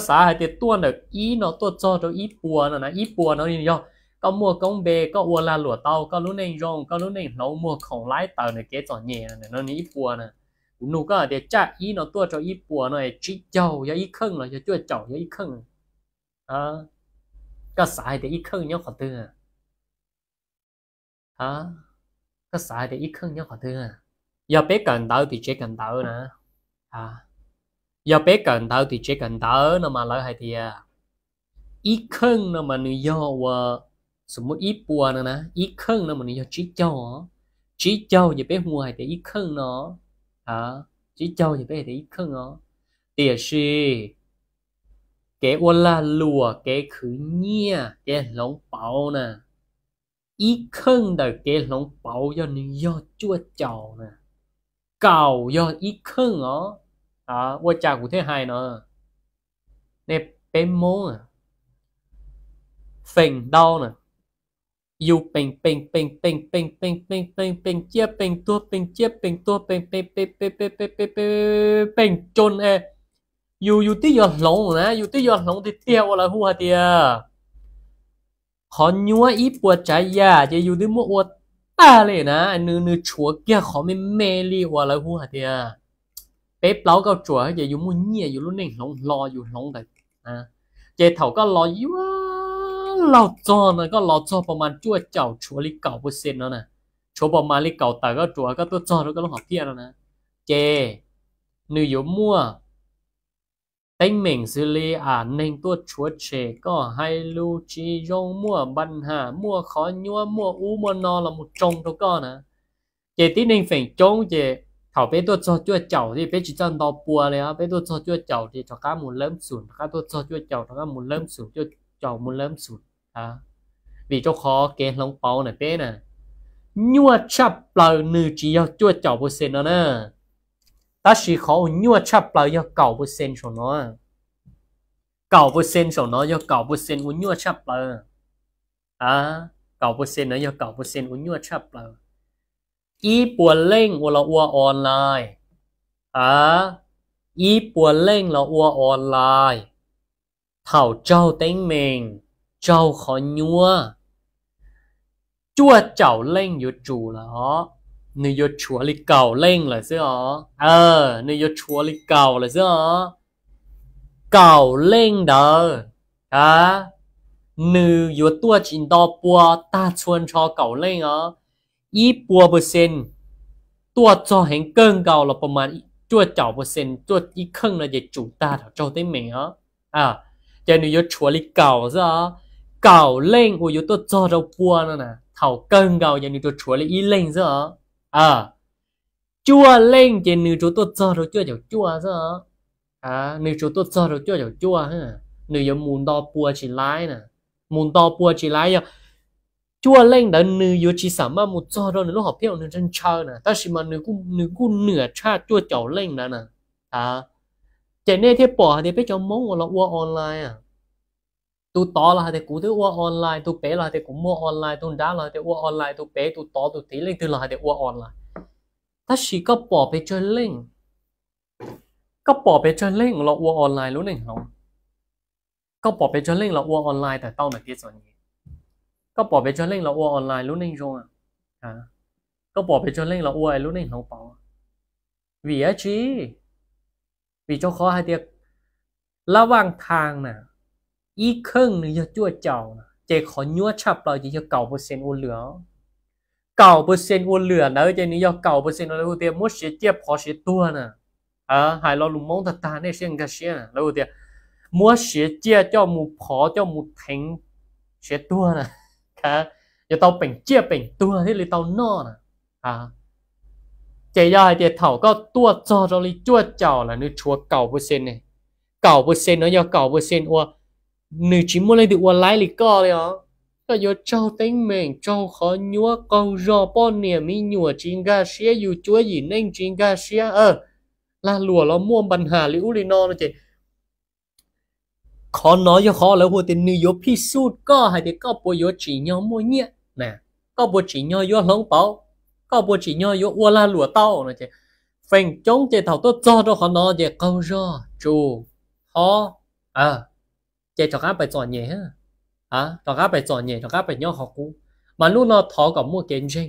xã hay tiền tua được ý nó tua cho cho ý bùa nó là ý bùa nó như có mua công bê có uo là lụa tàu có lúc này rong có lúc này nấu mua khổng lái tàu này kế nhẹ này nó ý bùa này nụ có để cha ý nó tua cho ý bùa nó chỉ giàu cho ý khưng là cho chua chậu cho ý khưng à có xã hay để ý khưng nhau khỏi tư à à xã hay để ý khưng nhau khỏi tư à giờ bé tàu thì chế cần tàu nè à giờ bé cần thở thì chế cần thở nó mà lỡ hay thì ít à, khăn nó mà nuôi yo, và sum mốt ít bùa nữa nè ít khăn nó mà nuôi yo chỉ cho chỉ cho giờ bé mua hay thì ít cân nó à chỉ cho giờ bé thì ít cân nó tiền gì cái ô la lùa cái khứ nhia cái lông bầu nè ít cân đời cái lông bầu cho nuôi yo chua chầu nè cầu cho ít cân nó ở qua trà của thế hai nữa nè bên mô nè phình đau nè dù bình bình bình bình bình bình bình bình bình chia bình tua bình chia bình tua bình bình bình bình bình bình bình bình bình chôn e dù dù tí giọt lộn nè dù tí giọt lộn thì tiêu là hua hả tia khó nhúa ít bùa trái già chứ dù tí mua ta lên nè nư nư chúa kia khó mê mê li hua là hua hả tia bếp lấu câu chùa vậy dù muốn nhia dù lúc này lo dù lông đấy à vậy thầu có lo dù lo cho nó có lo cho bọn chua chảo chua lý cầu bút xin nó nè chua bọn mình lý cầu tại có chùa có tôi cho nó có lúc học thiên nó nè chê nữ dù mua tên mình xử à nên tôi chúa chế có hai lưu chi rong mua băn hà khó nhua mua u mua là một trông thôi con à chị tí nên phải trông chị เขาไปตัวจอจวดเจ้าที่ไปจิจันตอปัวเลยครับไปตัวจอจวดเจ้าที่ทก้ามุนเริ่มสูงยัก้าตัวจอจวดเจ้าทก้ามุนเริ่มสูงจวดเจ้ามุนเริ่มสูนยอ่ะวีเจ้าคอเกณฑ์ลงเปาหน่อยเป้น่ะยั่วชับเปล่าหนึ่งจีเอาจวดเจ้าเปอร์เซ็นต์นะเนอะตาสีเขายั่วชับเปล่าเอาเก่าเปอร์เซ็นต์สองน้อเก่าเปอร์เซ็นต์สองน้อเอาเก่าเปอร์เซ็นต์อุ่ยั่วชับเปล่าอ่ะเก่าเปอร์เซ็นต์นะเอาเก่าเปอร์เซ็นต์อุ่ยั่วชับเปล่า一本令我了我 online 啊，一本令了我 online，thảo trâu tính mình trâu khó nhua chua chảo lên yo chủ là họ nữ yo chúa li cầu lên là xưa họ ờ nữ yo chúa li cầu là xưa họ cầu lên đó à nữ yo tua chín đo bua ta chuan cho cầu lên ó ยี่ปัวเปอร์เซ็นต์ตัวจอเห็นเกินเก่าเราประมาณจ้วเจ้าเปอร์เซ็นต์จ้วอีครึ่งเราจะจูตาเท่าเจ้าได้ไหมฮะอ่าจะหนูยศชัวลิเก่าซะเก่าเล่งโอ้ยตัวจอเราปัวนั่นนะเท่าเกินเก่าอย่างหนูจะชัวลิอีเล่งซะอ่าจ้วเล่งจะหนูจะตัวจอเราจ้วเจ้าจ้วซะอ่าหนูจะตัวจอเราจ้วเจ้าจ้วฮะหนูยศมูนดอปัวฉิไลน่ะมูนดอปัวฉิไลยัง chua lên đã nữ yếu chỉ sắm mà một giờ rồi lúc học biết nữ chân chờ nè ta chỉ mà nữ cũng nữ cũng nửa cha chua chảo lên đã nè à chạy nè thế bỏ thì biết cho món của nó qua online à tu to là thì cũng thứ qua online tu bé là thì cũng mua online tu đá là thì qua online tu bé tu to tu tí lên tu là thì qua online ta chỉ có bỏ về chơi lên có bỏ về chơi lên là qua online luôn này không có bỏ về chơi lên là qua online tại tao này biết rồi ก็ปอไปจนเล่งเราอ้วออนไลน์รู้เน่งชงอ่ะก็ปอไปจนเล่งเราอ้วรู้เน่งเราปอวีอาชีวีเจ้าคอให้เตียระหว่างทางน่ะ อีกครึ่งหนึ่งจะจ้วเจ้าเจขอยั่วฉับเราจะจะเก่าเปอร์เซ็นต์อุเหลือเก่าเปอร์เซ็นต์อุเหลือนะเจนี้จะเก่าเปอร์เซ็นต์เราเตียมุดเสียเจียบพอเสียตัวน่ะอ่าหายเราลุมมองตาตาในเสียงกระเสียเราเตียมัวเสียเจียเจ้ามูพอเจ้ามูเทง เสียตัวน่ะ khá giờ tao bình chia bình tua thế li tao no à chỉ giờ thì thầu có tua cho rồi chua chào là nữ chúa cầu bơ này cầu bơ sen giờ cầu bơ sen ua nữ chỉ được ua lái li co đấy giờ trâu tính mình trâu khó nhúa con rò nè mi nhúa chín ga xía dù chúa gì nên chín ga xía ờ là lùa nó mua bần hà liễu li no nó chỉ ขอน้อยยขอแล้วหัวเตนยพิสูจน์ก็ให้เด็กก็ปวยโยฉีเงมวยเนี่ยนะก็ปวยฉีเงยหลงเปาก็ปวยฉีเงยวัวลาหลัวเต้านะเจ้ฟงจงเจ้าเต่าตัวจอดขอน้อยเจ้าเกาจอจูฮออเจ้าจอก้าไปจอดเนี่ยฮะอ่ะจอก้าไปจอดเนี่ยจอก้าไปยงาะขอุูมันรู้นาทอกับมัวเกนเจง